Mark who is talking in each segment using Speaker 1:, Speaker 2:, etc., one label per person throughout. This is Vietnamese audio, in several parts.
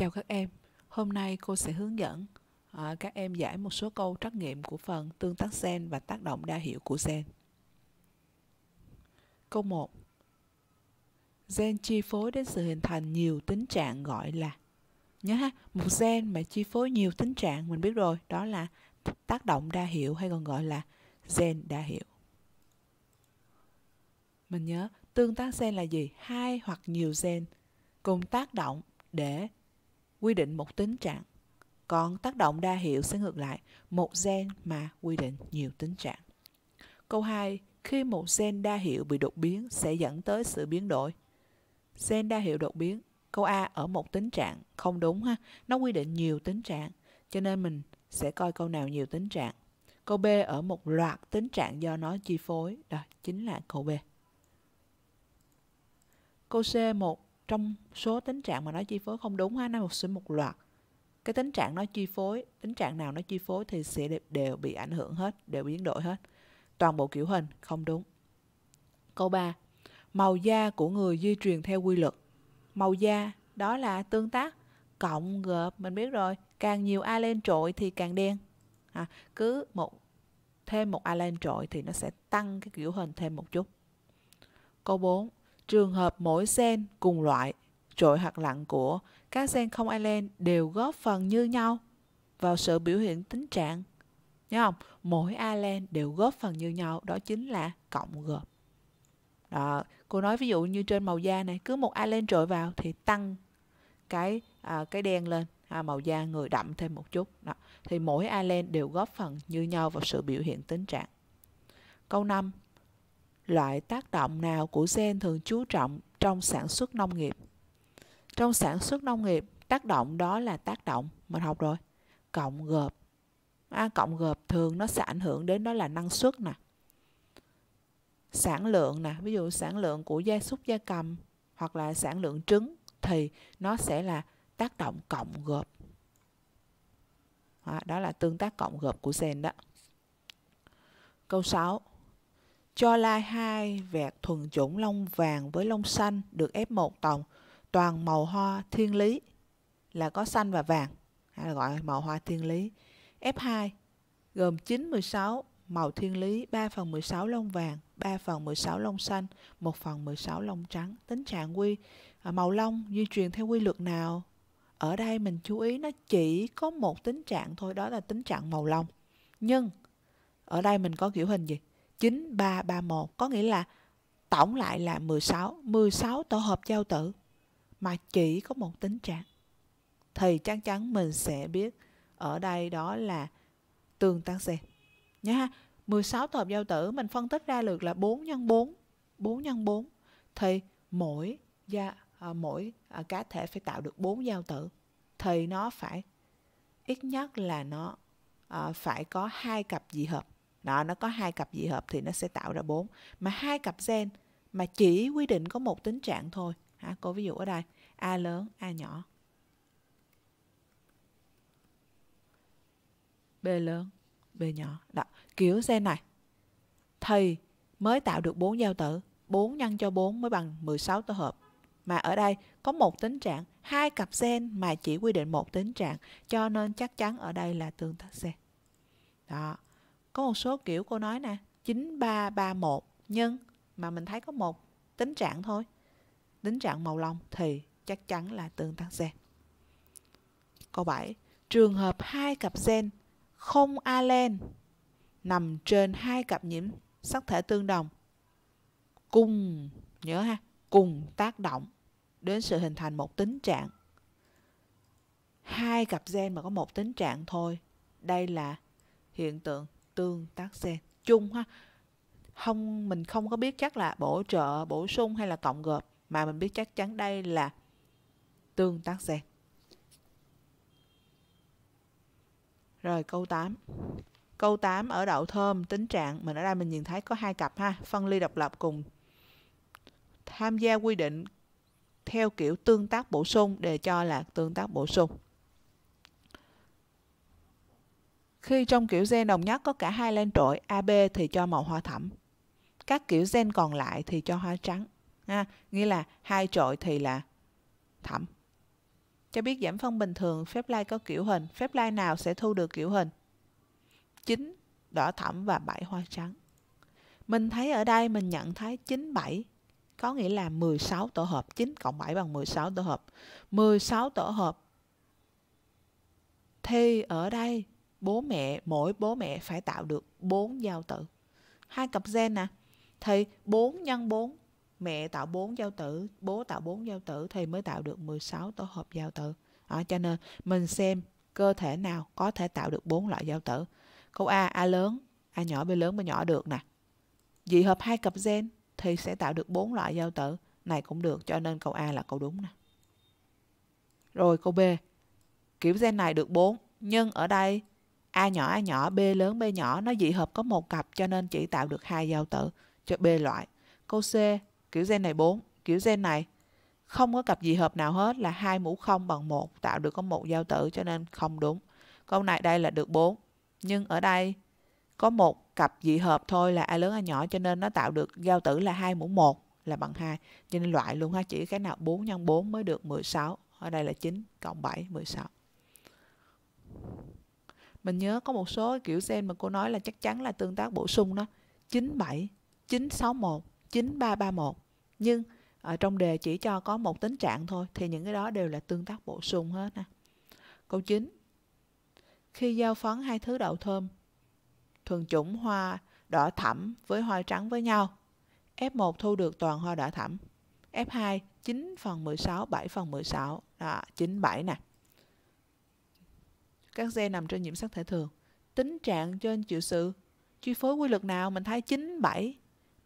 Speaker 1: Chào các em, hôm nay cô sẽ hướng dẫn à, các em giải một số câu trắc nghiệm của phần tương tác gen và tác động đa hiệu của gen. Câu 1 Gen chi phối đến sự hình thành nhiều tính trạng gọi là Nhớ ha, một gen mà chi phối nhiều tính trạng mình biết rồi Đó là tác động đa hiệu hay còn gọi là gen đa hiệu Mình nhớ tương tác gen là gì? Hai hoặc nhiều gen cùng tác động để quy định một tính trạng. Còn tác động đa hiệu sẽ ngược lại, một gen mà quy định nhiều tính trạng. Câu 2, khi một gen đa hiệu bị đột biến sẽ dẫn tới sự biến đổi. Gen đa hiệu đột biến, câu A ở một tính trạng, không đúng ha, nó quy định nhiều tính trạng, cho nên mình sẽ coi câu nào nhiều tính trạng. Câu B ở một loạt tính trạng do nó chi phối, đó chính là câu B. Câu C một trong số tính trạng mà nó chi phối không đúng ha nó một sẽ một loạt cái tính trạng nó chi phối tính trạng nào nó chi phối thì sẽ đều bị ảnh hưởng hết đều biến đổi hết toàn bộ kiểu hình không đúng câu 3 màu da của người di truyền theo quy luật màu da đó là tương tác cộng gộp mình biết rồi càng nhiều allen trội thì càng đen à, cứ một thêm một allen trội thì nó sẽ tăng cái kiểu hình thêm một chút câu 4 Trường hợp mỗi gen cùng loại, trội hoặc lặn của các gen không island đều góp phần như nhau vào sự biểu hiện tính trạng. Nhớ không? Mỗi island đều góp phần như nhau, đó chính là cộng gộp. Đó, cô nói ví dụ như trên màu da này, cứ một island trội vào thì tăng cái à, cái đen lên, à, màu da người đậm thêm một chút. Đó. Thì mỗi island đều góp phần như nhau vào sự biểu hiện tính trạng. Câu 5 loại tác động nào của gen thường chú trọng trong sản xuất nông nghiệp trong sản xuất nông nghiệp tác động đó là tác động mình học rồi cộng gộp à, cộng gộp thường nó sẽ ảnh hưởng đến đó là năng suất nè sản lượng nè ví dụ sản lượng của gia súc gia cầm hoặc là sản lượng trứng thì nó sẽ là tác động cộng gộp à, đó, là tương tác cộng gộp của gen đó câu 6 cho lai hai vẹt thuần chủng lông vàng với lông xanh được ép một tòng, toàn màu hoa thiên lý là có xanh và vàng, hay là gọi là màu hoa thiên lý. F2 gồm 9 16 màu thiên lý 3 phần 16 lông vàng, 3 phần 16 lông xanh, 1 phần 16 lông trắng. Tính trạng quy à, màu lông di truyền theo quy luật nào? Ở đây mình chú ý nó chỉ có một tính trạng thôi, đó là tính trạng màu lông. Nhưng ở đây mình có kiểu hình gì? 9331 có nghĩa là tổng lại là 16, 16 tổ hợp giao tử mà chỉ có một tính trạng thì chắc chắn mình sẽ biết ở đây đó là tương tác xe nhá ha 16 tổ hợp giao tử mình phân tích ra được là 4 nhân 4 4 nhân 4 thì mỗi gia à, mỗi à, cá thể phải tạo được 4 giao tử thì nó phải ít nhất là nó à, phải có hai cặp dị hợp đó nó có hai cặp dị hợp thì nó sẽ tạo ra bốn mà hai cặp gen mà chỉ quy định có một tính trạng thôi hả cô ví dụ ở đây a lớn a nhỏ b lớn b nhỏ đó kiểu gen này thì mới tạo được bốn giao tử 4 nhân cho 4 mới bằng 16 tổ hợp mà ở đây có một tính trạng hai cặp gen mà chỉ quy định một tính trạng cho nên chắc chắn ở đây là tương tác gen đó có một số kiểu cô nói nè 9331 nhân mà mình thấy có một tính trạng thôi tính trạng màu lông thì chắc chắn là tương tác gen câu 7 trường hợp hai cặp gen không alen nằm trên hai cặp nhiễm sắc thể tương đồng cùng nhớ ha cùng tác động đến sự hình thành một tính trạng hai cặp gen mà có một tính trạng thôi đây là hiện tượng tương tác xen chung ha không mình không có biết chắc là bổ trợ bổ sung hay là cộng gộp mà mình biết chắc chắn đây là tương tác xen Rồi câu 8. Câu 8 ở đậu thơm tính trạng, mình ở đây mình nhìn thấy có hai cặp ha, phân ly độc lập cùng tham gia quy định theo kiểu tương tác bổ sung đề cho là tương tác bổ sung. Khi trong kiểu gen đồng nhất có cả hai len trội AB thì cho màu hoa thẩm Các kiểu gen còn lại thì cho hoa trắng. Ha, nghĩa là hai trội thì là thẩm Cho biết giảm phân bình thường phép lai có kiểu hình, phép lai nào sẽ thu được kiểu hình? 9 đỏ thẩm và 7 hoa trắng. Mình thấy ở đây mình nhận thấy 9 7 có nghĩa là 16 tổ hợp, 9 cộng 7 bằng 16 tổ hợp. 16 tổ hợp thì ở đây bố mẹ mỗi bố mẹ phải tạo được bốn giao tử hai cặp gen nè à. thì 4 nhân 4 mẹ tạo 4 giao tử bố tạo 4 giao tử thì mới tạo được 16 tổ hợp giao tử à, cho nên mình xem cơ thể nào có thể tạo được 4 loại giao tử câu A A lớn A nhỏ B lớn B nhỏ được nè dị hợp hai cặp gen thì sẽ tạo được 4 loại giao tử này cũng được cho nên câu A là câu đúng nè rồi câu B kiểu gen này được 4 nhưng ở đây A nhỏ A nhỏ, B lớn B nhỏ nó dị hợp có một cặp cho nên chỉ tạo được hai giao tử cho B loại. Câu C, kiểu gen này 4, kiểu gen này không có cặp dị hợp nào hết là hai mũ không bằng một tạo được có một giao tử cho nên không đúng. Câu này đây là được 4, nhưng ở đây có một cặp dị hợp thôi là A lớn A nhỏ cho nên nó tạo được giao tử là hai mũ 1 là bằng 2. Cho nên loại luôn ha, chỉ cái nào 4 x 4 mới được 16. Ở đây là 9 cộng 7 16 mình nhớ có một số kiểu gen mà cô nói là chắc chắn là tương tác bổ sung đó 97 961 9331 nhưng ở ờ, trong đề chỉ cho có một tính trạng thôi thì những cái đó đều là tương tác bổ sung hết ha. Câu 9. Khi giao phấn hai thứ đậu thơm thuần chủng hoa đỏ thẫm với hoa trắng với nhau, F1 thu được toàn hoa đỏ thẫm, F2 9 phần 16, 7 phần 16, đó, 97 nè các gen nằm trên nhiễm sắc thể thường tính trạng trên chịu sự chi phối quy luật nào mình thấy 9, 7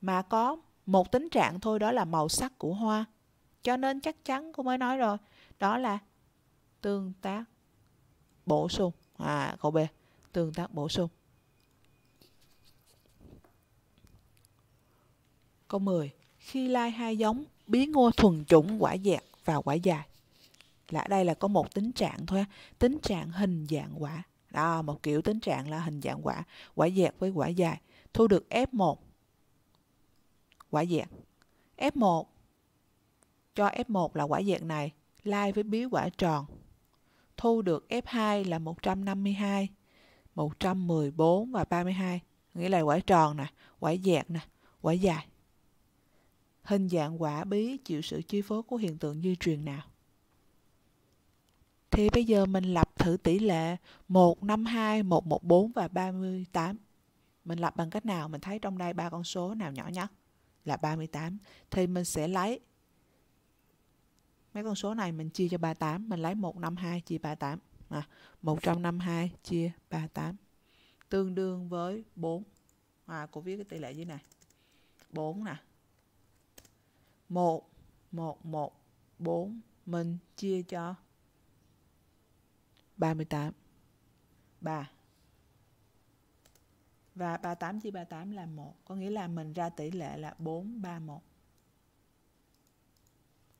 Speaker 1: mà có một tính trạng thôi đó là màu sắc của hoa cho nên chắc chắn cô mới nói rồi đó là tương tác bổ sung à cậu B tương tác bổ sung câu 10 khi lai hai giống biến ngô thuần chủng quả dẹt và quả dài là đây là có một tính trạng thôi tính trạng hình dạng quả đó một kiểu tính trạng là hình dạng quả quả dẹt với quả dài thu được f1 quả dẹt f1 cho f1 là quả dẹt này lai với bí quả tròn thu được f2 là 152 114 và 32 nghĩa là quả tròn nè quả dẹt nè quả dài hình dạng quả bí chịu sự chi phối của hiện tượng di truyền nào thì bây giờ mình lập thử tỷ lệ 1, 52, 114 và 38. Mình lập bằng cách nào? Mình thấy trong đây ba con số nào nhỏ nhất là 38. Thì mình sẽ lấy mấy con số này mình chia cho 38. Mình lấy 152 chia 38. À, 152 chia 38 tương đương với 4. À, cô viết cái tỷ lệ dưới này. 4 nè. 1, 1, 1, 4 mình chia cho 38 3 Và 38 chia 38 là 1 Có nghĩa là mình ra tỷ lệ là 431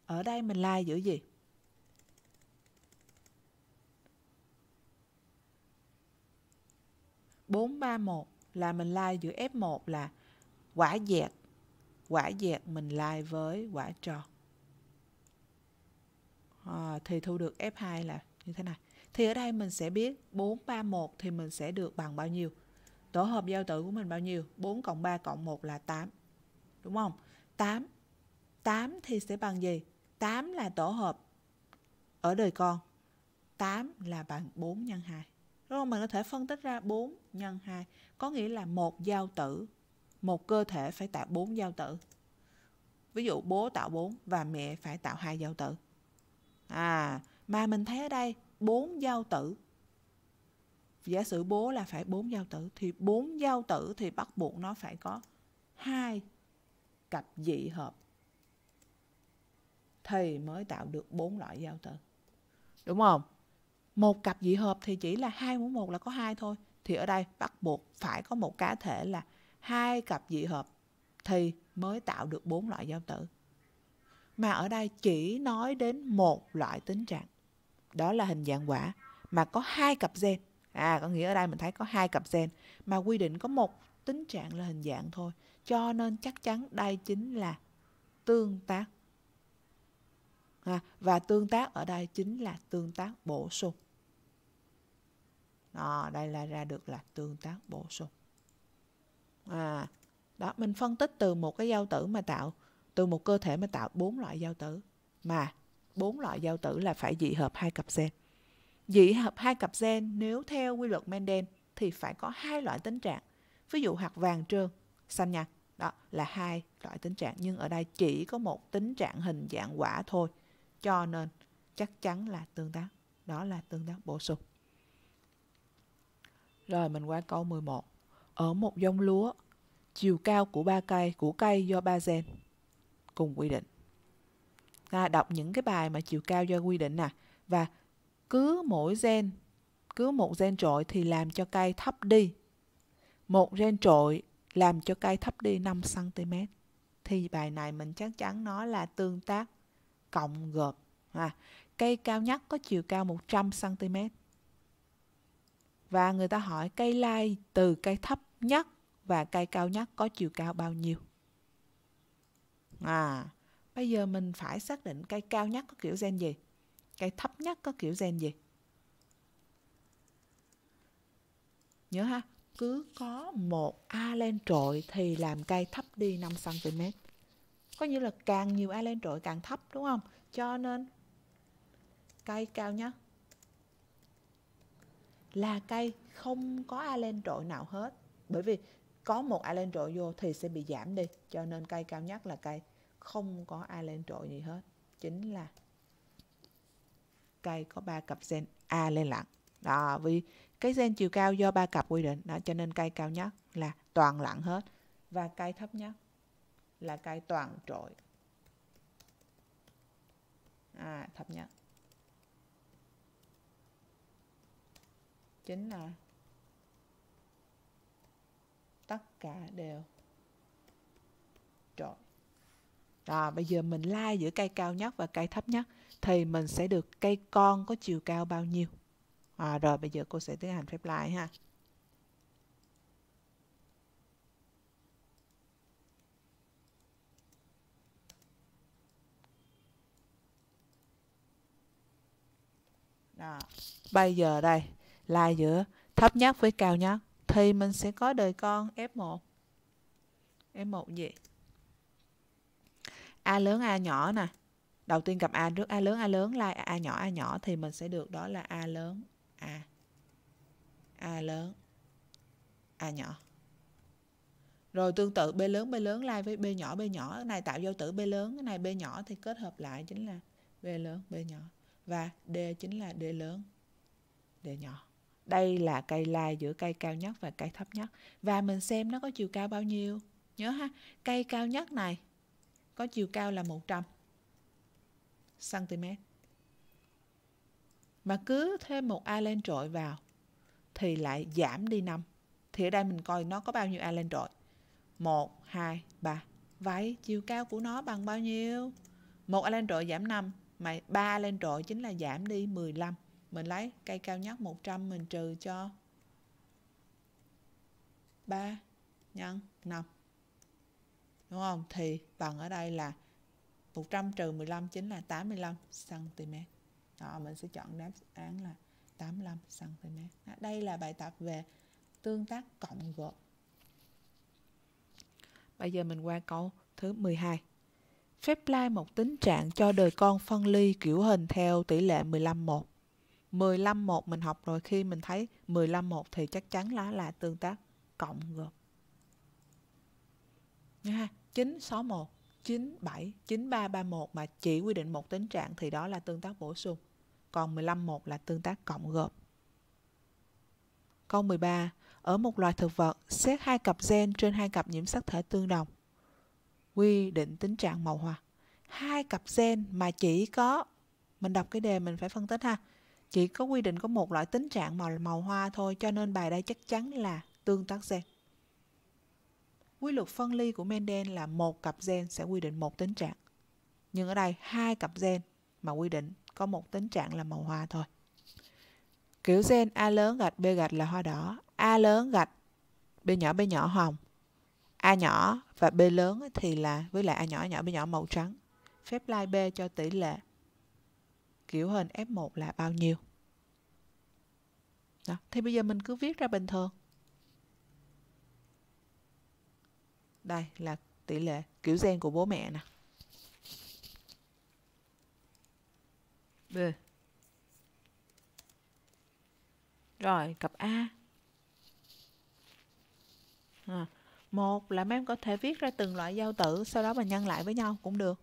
Speaker 1: Ở đây mình lai like giữ gì? bốn ba một là mình lai like giữa F1 là quả dẹt quả dẹt mình lai like với quả tròn à, thì thu được F2 là như thế này thì ở đây mình sẽ biết 4, 3, 1 thì mình sẽ được bằng bao nhiêu? Tổ hợp giao tử của mình bao nhiêu? 4 cộng 3 cộng 1 là 8. Đúng không? 8. 8 thì sẽ bằng gì? 8 là tổ hợp ở đời con. 8 là bằng 4 nhân 2. Đúng không? Mình có thể phân tích ra 4 nhân 2. Có nghĩa là một giao tử, một cơ thể phải tạo 4 giao tử. Ví dụ bố tạo 4 và mẹ phải tạo hai giao tử. À, mà mình thấy ở đây bốn giao tử giả sử bố là phải bốn giao tử thì bốn giao tử thì bắt buộc nó phải có hai cặp dị hợp thì mới tạo được bốn loại giao tử đúng không một cặp dị hợp thì chỉ là hai mũ một là có hai thôi thì ở đây bắt buộc phải có một cá thể là hai cặp dị hợp thì mới tạo được bốn loại giao tử mà ở đây chỉ nói đến một loại tính trạng đó là hình dạng quả mà có hai cặp gen à có nghĩa ở đây mình thấy có hai cặp gen mà quy định có một tính trạng là hình dạng thôi cho nên chắc chắn đây chính là tương tác à, và tương tác ở đây chính là tương tác bổ sung à, đây là ra được là tương tác bổ sung à đó mình phân tích từ một cái giao tử mà tạo từ một cơ thể mà tạo bốn loại giao tử mà bốn loại giao tử là phải dị hợp hai cặp gen. Dị hợp hai cặp gen nếu theo quy luật Mendel thì phải có hai loại tính trạng. Ví dụ hạt vàng trơn, xanh nhạt, đó là hai loại tính trạng nhưng ở đây chỉ có một tính trạng hình dạng quả thôi. Cho nên chắc chắn là tương tác. Đó là tương tác bổ sung. Rồi mình qua câu 11. Ở một giống lúa, chiều cao của ba cây của cây do ba gen cùng quy định à, đọc những cái bài mà chiều cao do quy định nè à. và cứ mỗi gen cứ một gen trội thì làm cho cây thấp đi một gen trội làm cho cây thấp đi 5 cm thì bài này mình chắc chắn nó là tương tác cộng gộp à, cây cao nhất có chiều cao 100 cm và người ta hỏi cây lai từ cây thấp nhất và cây cao nhất có chiều cao bao nhiêu à bây giờ mình phải xác định cây cao nhất có kiểu gen gì cây thấp nhất có kiểu gen gì nhớ ha cứ có một a allen trội thì làm cây thấp đi 5 cm có nghĩa là càng nhiều a allen trội càng thấp đúng không cho nên cây cao nhất là cây không có a allen trội nào hết bởi vì có một a allen trội vô thì sẽ bị giảm đi cho nên cây cao nhất là cây không có ai lên trội gì hết chính là cây có ba cặp gen a lên lặng đó vì cái gen chiều cao do ba cặp quy định đó cho nên cây cao nhất là toàn lặng hết và cây thấp nhất là cây toàn trội à, thập nhật chính là tất cả đều trội rồi bây giờ mình lai giữa cây cao nhất và cây thấp nhất thì mình sẽ được cây con có chiều cao bao nhiêu. À, rồi bây giờ cô sẽ tiến hành phép lai ha. Đó. Bây giờ đây lai giữa thấp nhất với cao nhất thì mình sẽ có đời con F1. F1 gì? A lớn A nhỏ nè. Đầu tiên gặp A trước A lớn A lớn lai A nhỏ A nhỏ thì mình sẽ được đó là A lớn A. A lớn A nhỏ. Rồi tương tự B lớn B lớn lai với B nhỏ B nhỏ cái này tạo giao tử B lớn cái này B nhỏ thì kết hợp lại chính là B lớn B nhỏ và D chính là D lớn D nhỏ. Đây là cây lai giữa cây cao nhất và cây thấp nhất và mình xem nó có chiều cao bao nhiêu. Nhớ ha, cây cao nhất này có chiều cao là 100 cm. Mà cứ thêm một island trội vào thì lại giảm đi 5. Thì ở đây mình coi nó có bao nhiêu island trội. 1, 2, 3. Vậy chiều cao của nó bằng bao nhiêu? Một island trội giảm 5. Mà 3 island trội chính là giảm đi 15. Mình lấy cây cao nhất 100 mình trừ cho 3 nhân 5 đúng không? Thì bằng ở đây là 100 trừ 15 chính là 85 cm. Đó, mình sẽ chọn đáp án là 85 cm. đây là bài tập về tương tác cộng gộp. Bây giờ mình qua câu thứ 12. Phép lai một tính trạng cho đời con phân ly kiểu hình theo tỷ lệ 15-1. 15-1 mình học rồi khi mình thấy 15-1 thì chắc chắn là là tương tác cộng gộp. Nha. Yeah 961 97 9331 mà chỉ quy định một tính trạng thì đó là tương tác bổ sung. Còn 151 là tương tác cộng gộp. Câu 13. Ở một loài thực vật, xét hai cặp gen trên hai cặp nhiễm sắc thể tương đồng. Quy định tính trạng màu hòa. Hai cặp gen mà chỉ có mình đọc cái đề mình phải phân tích ha. Chỉ có quy định có một loại tính trạng màu màu hoa thôi cho nên bài đây chắc chắn là tương tác gen quy luật phân ly của Mendel là một cặp gen sẽ quy định một tính trạng. Nhưng ở đây hai cặp gen mà quy định có một tính trạng là màu hoa thôi. Kiểu gen A lớn gạch B gạch là hoa đỏ, A lớn gạch B nhỏ B nhỏ hồng. A nhỏ và B lớn thì là với lại A nhỏ nhỏ B nhỏ màu trắng. Phép lai B cho tỷ lệ kiểu hình F1 là bao nhiêu. Đó. Thì bây giờ mình cứ viết ra bình thường. Đây là tỷ lệ kiểu gen của bố mẹ nè. B. Rồi, cặp A. À, một là mấy em có thể viết ra từng loại giao tử, sau đó mình nhân lại với nhau cũng được.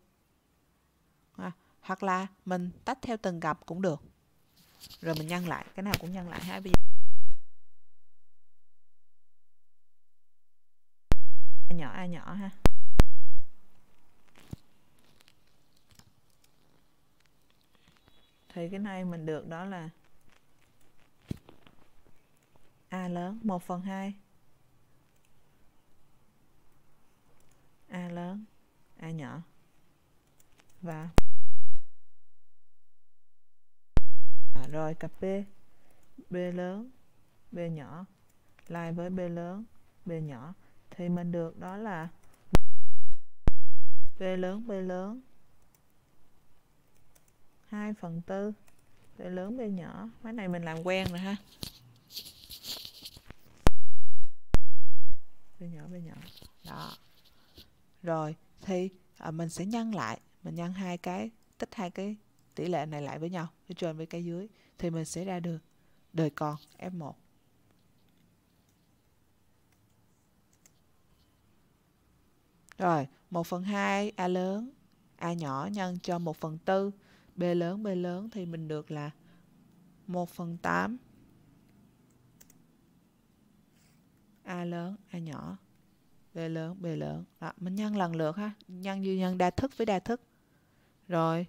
Speaker 1: À, hoặc là mình tách theo từng cặp cũng được. Rồi mình nhân lại, cái nào cũng nhân lại hai bây giờ. a nhỏ a nhỏ ha thì cái này mình được đó là a lớn 1 phần 2 a lớn a nhỏ và à, rồi cặp b b lớn b nhỏ lại với b lớn b nhỏ thì mình được đó là V lớn B lớn 2 phần 4 B lớn B nhỏ Máy này mình làm quen rồi ha B nhỏ B nhỏ Đó Rồi thì à, mình sẽ nhân lại Mình nhân hai cái Tích hai cái tỷ lệ này lại với nhau Cái trên với cái dưới Thì mình sẽ ra được đời con F1 Rồi, 1 phần 2 A lớn, A nhỏ nhân cho 1 phần 4. B lớn, B lớn thì mình được là 1 phần 8. A lớn, A nhỏ. B lớn, B lớn. Đó, mình nhân lần lượt ha. Nhân dư nhân đa thức với đa thức. Rồi.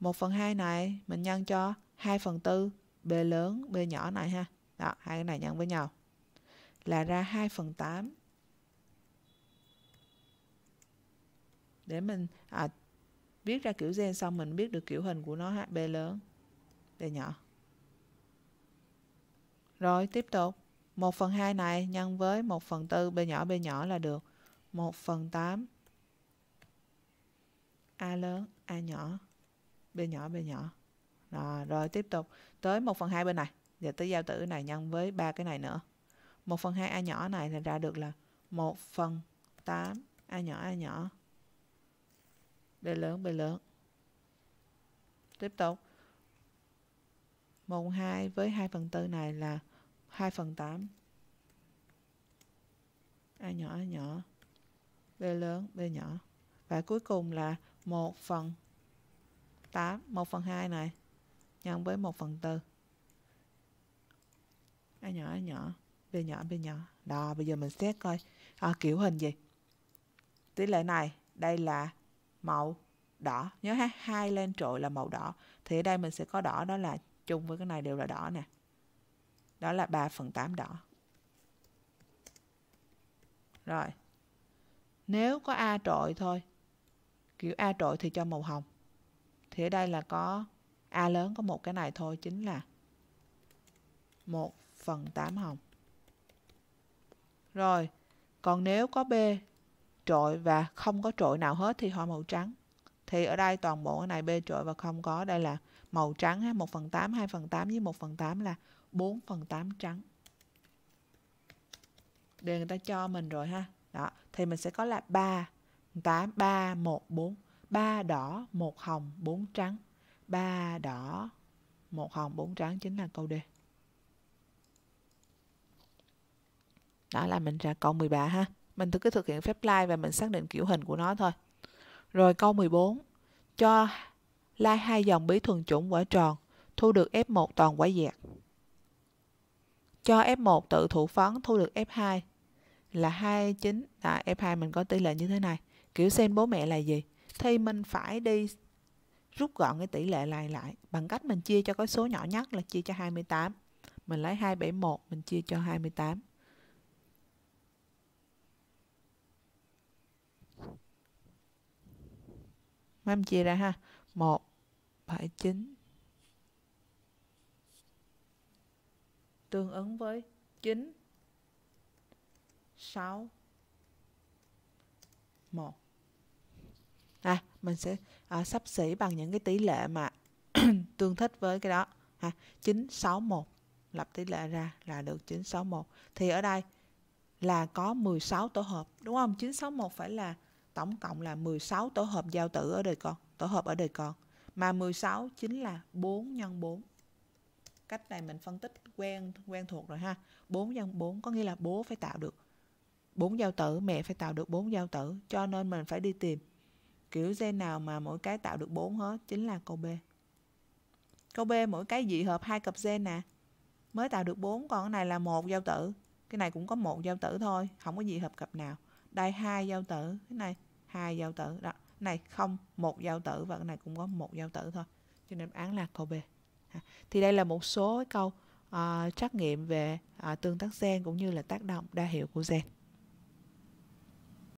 Speaker 1: 1 phần 2 này mình nhân cho 2 phần 4. B lớn, B nhỏ này ha. Đó, hai cái này nhân với nhau. Là ra 2 phần 8. để mình à, viết ra kiểu gen xong mình biết được kiểu hình của nó HB lớn B nhỏ rồi tiếp tục 1 phần 2 này nhân với 1 phần 4 B nhỏ B nhỏ là được 1 phần 8 A lớn A nhỏ B nhỏ B nhỏ rồi, rồi tiếp tục tới 1 phần 2 bên này và tới giao tử này nhân với ba cái này nữa 1 phần 2 A nhỏ này thì ra được là 1 phần 8 A nhỏ A nhỏ bề lớn bề lớn tiếp tục mùng 2 với 2 phần tư này là 2 phần 8 A nhỏ A nhỏ B lớn B nhỏ và cuối cùng là 1 phần 8 1 phần 2 này nhân với 1 phần 4 A nhỏ A nhỏ B nhỏ B nhỏ đó bây giờ mình xét coi à, kiểu hình gì tỷ lệ này đây là màu đỏ nhớ ha hai lên trội là màu đỏ thì ở đây mình sẽ có đỏ đó là chung với cái này đều là đỏ nè đó là 3 phần 8 đỏ rồi nếu có A trội thôi kiểu A trội thì cho màu hồng thì ở đây là có A lớn có một cái này thôi chính là 1 phần 8 hồng rồi còn nếu có B trội và không có trội nào hết thì họ màu trắng thì ở đây toàn bộ cái này B trội và không có đây là màu trắng ha 1 phần 8 2 phần 8 với 1 phần 8 là 4 phần 8 trắng đều người ta cho mình rồi ha đó thì mình sẽ có là 3 8 3 1 4 3 đỏ 1 hồng 4 trắng 3 đỏ 1 hồng 4 trắng chính là câu D đó là mình ra câu 13 ha mình cứ thực hiện phép like và mình xác định kiểu hình của nó thôi. Rồi câu 14. Cho like hai dòng bí thuần chủng quả tròn, thu được F1 toàn quả dẹt. Cho F1 tự thủ phấn thu được F2 là 29. À, F2 mình có tỷ lệ như thế này. Kiểu sen bố mẹ là gì? Thì mình phải đi rút gọn cái tỷ lệ này lại bằng cách mình chia cho cái số nhỏ nhất là chia cho 28. Mình lấy 271 mình chia cho 28. mấy em chia ra ha một bảy chín tương ứng với 9 6 1 à, mình sẽ à, sắp xỉ bằng những cái tỷ lệ mà tương thích với cái đó à, 9 6 1 lập tỷ lệ ra là được 9 6 1 thì ở đây là có 16 tổ hợp đúng không 9 6 1 phải là tổng cộng là 16 tổ hợp giao tử ở đời con, tổ hợp ở đời con. Mà 16 chính là 4 nhân 4. Cách này mình phân tích quen quen thuộc rồi ha. 4 nhân 4 có nghĩa là bố phải tạo được 4 giao tử, mẹ phải tạo được 4 giao tử, cho nên mình phải đi tìm kiểu gen nào mà mỗi cái tạo được 4 hết chính là câu B. Câu B mỗi cái dị hợp hai cặp gen nè. Mới tạo được 4 còn cái này là một giao tử. Cái này cũng có một giao tử thôi, không có dị hợp cặp nào đây hai giao tử cái này hai giao tử đó cái này không một giao tử và cái này cũng có một giao tử thôi cho nên đáp án là câu B thì đây là một số câu uh, trắc nghiệm về uh, tương tác gen cũng như là tác động đa hiệu của gen